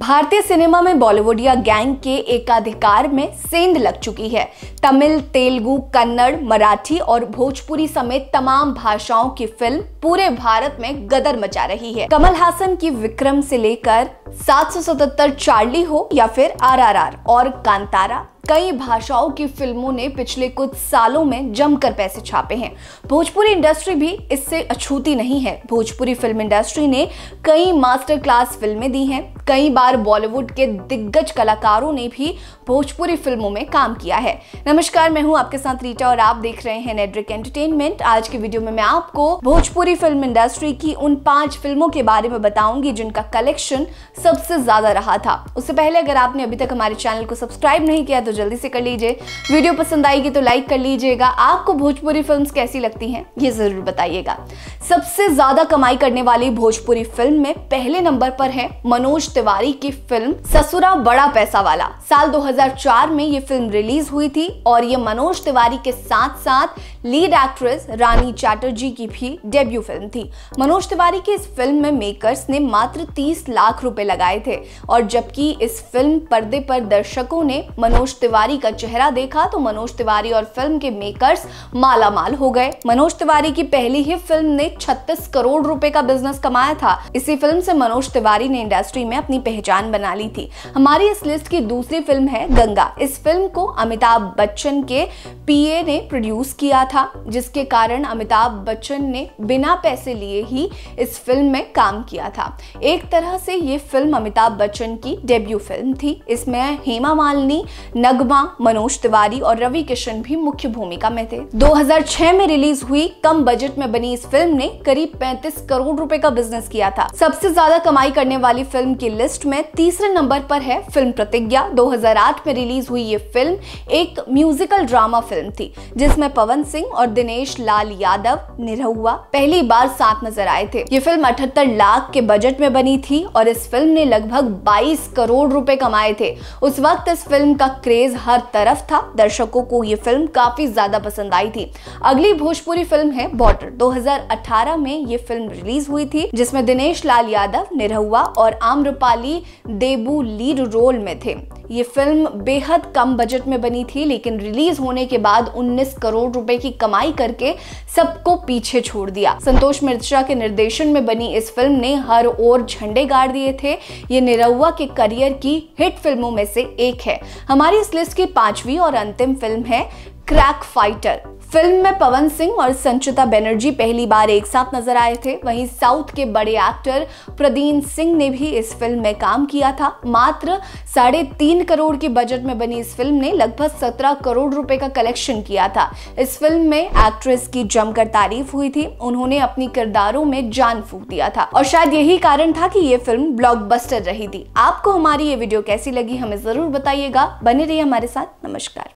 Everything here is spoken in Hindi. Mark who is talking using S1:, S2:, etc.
S1: भारतीय सिनेमा में बॉलीवुड या गैंग के एकाधिकार में सेंध लग चुकी है तमिल तेलुगु कन्नड़ मराठी और भोजपुरी समेत तमाम भाषाओं की फिल्म पूरे भारत में गदर मचा रही है कमल हासन की विक्रम से लेकर 777 चार्ली हो या फिर आरआरआर और कांतारा कई भाषाओं की फिल्मों ने पिछले कुछ सालों में जमकर पैसे छापे हैं भोजपुरी इंडस्ट्री भी इससे अछूती नहीं है भोजपुरी फिल्म इंडस्ट्री ने कई मास्टर क्लास फिल्में दी हैं कई बार बॉलीवुड के दिग्गज कलाकारों ने भी भोजपुरी फिल्मों में काम किया है नमस्कार मैं हूं आपके साथ रीटा और आप देख रहे हैं नेटवर्क एंटरटेनमेंट आज के वीडियो में मैं आपको भोजपुरी फिल्म इंडस्ट्री की उन पांच फिल्मों के बारे में बताऊंगी जिनका कलेक्शन सबसे ज्यादा रहा था उससे पहले अगर आपने अभी तक हमारे चैनल को सब्सक्राइब नहीं किया तो जल्दी से कर लीजिए वीडियो पसंद आएगी तो लाइक कर लीजिएगा आपको भोजपुरी फिल्म कैसी लगती हैं ये ज़रूर बताइएगा सबसे ज़्यादा कमाई करने वाली भोजपुरी फिल्म में पहले नंबर पर है मनोज तिवारी की फिल्म ससुरा बड़ा पैसा वाला साल 2004 में ये फिल्म रिलीज हुई थी और ये मनोज तिवारी के साथ साथ लीड एक्ट्रेस रानी चैटर्जी की भी डेब्यू फिल्म थी मनोज तिवारी की इस फिल्म में मेकर्स ने मात्र 30 लाख रुपए लगाए थे और जबकि इस फिल्म पर्दे पर दर्शकों ने मनोज तिवारी तिवारी का चेहरा देखा तो मनोज तिवारी और फिल्म के मेकर्स मालामाल हो गए मनोज तिवारी की पहली ही फिल्म ने 36 करोड़ रुपए का बिजनेस कमाया था इसी फिल्म से मनोज तिवारी ने इंडस्ट्री में अपनी पहचान बना ली थी हमारी इस लिस्ट की दूसरी फिल्म है गंगा इस फिल्म को अमिताभ बच्चन के पीए ने प्रोड्यूस किया था जिसके कारण अमिताभ बच्चन ने बिना पैसे लिए ही इस फिल्म में काम किया था एक तरह से ये फिल्म अमिताभ बच्चन की डेब्यू फिल्म थी इसमें हेमा मालिनी नगमा मनोज तिवारी और रवि किशन भी मुख्य भूमिका में थे 2006 में रिलीज हुई कम बजट में बनी इस फिल्म ने करीब 35 करोड़ रुपए का बिजनेस किया था सबसे ज्यादा कमाई करने वाली फिल्म की लिस्ट में तीसरे नंबर पर है फिल्म प्रतिज्ञा दो में रिलीज हुई ये फिल्म एक म्यूजिकल ड्रामा फिल्म फिल्म थी जिसमें पवन सिंह और दिनेश लाल यादव निरहुआ पहली बार साथ नजर आए थे ये फिल्म अठहत्तर लाख के बजट में बनी थी और इस फिल्म ने लगभग 22 करोड़ रुपए कमाए थे उस वक्त इस फिल्म का क्रेज हर तरफ था दर्शकों को ये फिल्म काफी ज्यादा पसंद आई थी अगली भोजपुरी फिल्म है बॉर्डर 2018 में ये फिल्म रिलीज हुई थी जिसमें दिनेश लाल यादव निरहुआ और आम्रपाली देबू लीड रोल में थे ये फिल्म बेहद कम बजट में बनी थी लेकिन रिलीज होने के बाद 19 करोड़ रुपए की कमाई करके सबको पीछे छोड़ दिया संतोष मिश्रा के निर्देशन में बनी इस फिल्म ने हर ओर झंडे गाड़ दिए थे ये निरहुआ के करियर की हिट फिल्मों में से एक है हमारी इस लिस्ट की पांचवी और अंतिम फिल्म है क्रैक फाइटर फिल्म में पवन सिंह और संचिता बनर्जी पहली बार एक साथ नजर आए थे वहीं साउथ के बड़े एक्टर प्रदीन सिंह ने भी इस फिल्म में काम किया था मात्र साढ़े तीन करोड़ के बजट में बनी इस फिल्म ने लगभग सत्रह करोड़ रुपए का कलेक्शन किया था इस फिल्म में एक्ट्रेस की जमकर तारीफ हुई थी उन्होंने अपनी किरदारों में जान फूक दिया था और शायद यही कारण था की ये फिल्म ब्लॉक रही थी आपको हमारी ये वीडियो कैसी लगी हमें जरूर बताइएगा बने रही हमारे साथ नमस्कार